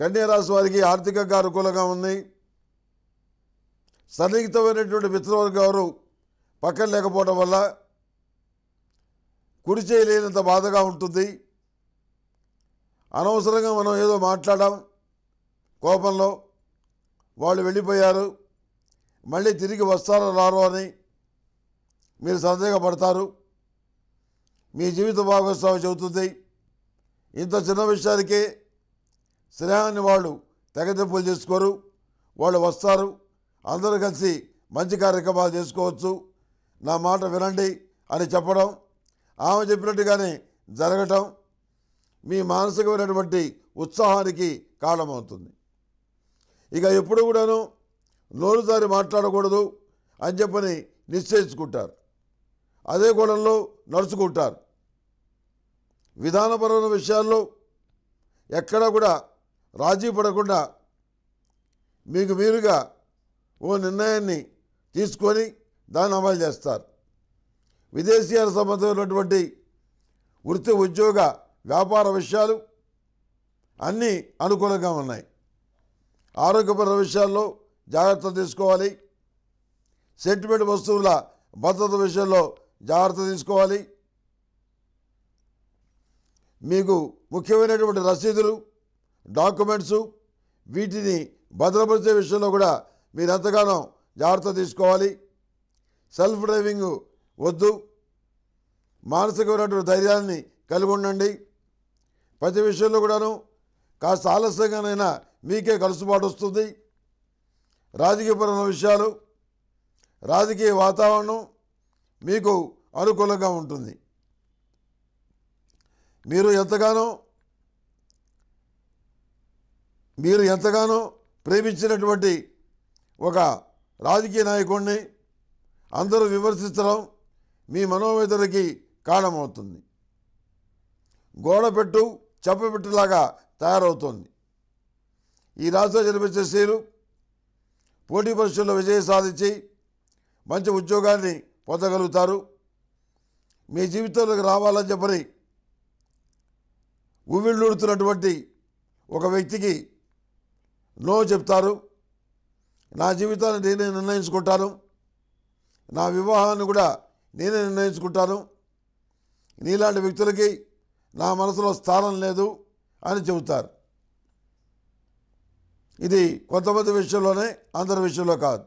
కన్యారాశి వారికి ఆర్థికంగా అనుకూలంగా ఉంది సన్నిహితమైనటువంటి మిత్రవర్గం గారు పక్కన లేకపోవడం వల్ల కుడి చేయలేనంత బాధగా ఉంటుంది అనవసరంగా మనం ఏదో మాట్లాడడం కోపంలో వాళ్ళు వెళ్ళిపోయారు మళ్ళీ తిరిగి వస్తారో రారో అని మీరు సందేహపడతారు మీ జీవిత భాగస్వామి చెబుతుంది ఇంత చిన్న విషయానికే స్నేహాన్ని వాళ్ళు తెగదింపులు చేసుకోరు వాళ్ళు వస్తారు అందరూ కలిసి మంచి కార్యక్రమాలు చేసుకోవచ్చు నా మాట వినండి అని చెప్పడం ఆమె చెప్పినట్టుగానే జరగటం మీ మానసికమైనటువంటి ఉత్సాహానికి కారణమవుతుంది ఇక ఎప్పుడు కూడాను దారి మాట్లాడకూడదు అని చెప్పని నిశ్చయించుకుంటారు అదే కోణంలో నడుచుకుంటారు విధానపరమైన విషయాల్లో ఎక్కడా కూడా రాజీ పడకుండా మీకు మీరుగా ఓ నిర్ణయాన్ని తీసుకొని దాన్ని అమలు చేస్తారు విదేశీయాల సంబంధమైనటువంటి వృత్తి ఉద్యోగ వ్యాపార విషయాలు అన్నీ అనుకూలంగా ఉన్నాయి ఆరోగ్యపర విషయాల్లో జాగ్రత్తలు తీసుకోవాలి సెంటిమెంట్ వస్తువుల భద్రత విషయంలో జాగ్రత్త తీసుకోవాలి మీకు ముఖ్యమైనటువంటి రసీదులు డాక్యుమెంట్స్ వీటిని భద్రపరిచే విషయంలో కూడా మీరు ఎంతగానో జాగ్రత్త తీసుకోవాలి సెల్ఫ్ డ్రైవింగ్ వద్దు మానసికమైనటువంటి ధైర్యాన్ని కలిగి ఉండండి ప్రతి విషయంలో కూడాను కాస్త ఆలస్యంగానైనా మీకే కలుసుబాటు వస్తుంది రాజకీయపరమైన విషయాలు రాజకీయ వాతావరణం మీకు అనుకూలంగా ఉంటుంది మీరు ఎంతగానో మీరు ఎంతగానో ప్రేమించినటువంటి ఒక రాజకీయ నాయకుడిని అందరూ విమర్శించడం మీ మనోవేదనకి కారణమవుతుంది గోడపెట్టు చెప్పపెట్టులాగా తయారవుతోంది ఈ రాష్ట్ర జన్మించే స్త్రీలు పోటీ పరీక్షల్లో విజయం సాధించి మంచి ఉద్యోగాన్ని పొందగలుగుతారు మీ జీవితంలోకి రావాలని చెప్పని ఉవిళ్ళూడుతున్నటువంటి ఒక వ్యక్తికి నో చెప్తారు నా జీవితాన్ని నేనే నిర్ణయించుకుంటాను నా వివాహాన్ని కూడా నేనే నిర్ణయించుకుంటాను నీలాంటి వ్యక్తులకి నా మనసులో స్థానం లేదు అని చెబుతారు ఇది కొంతమంది విషయంలోనే అందరి విషయంలో కాదు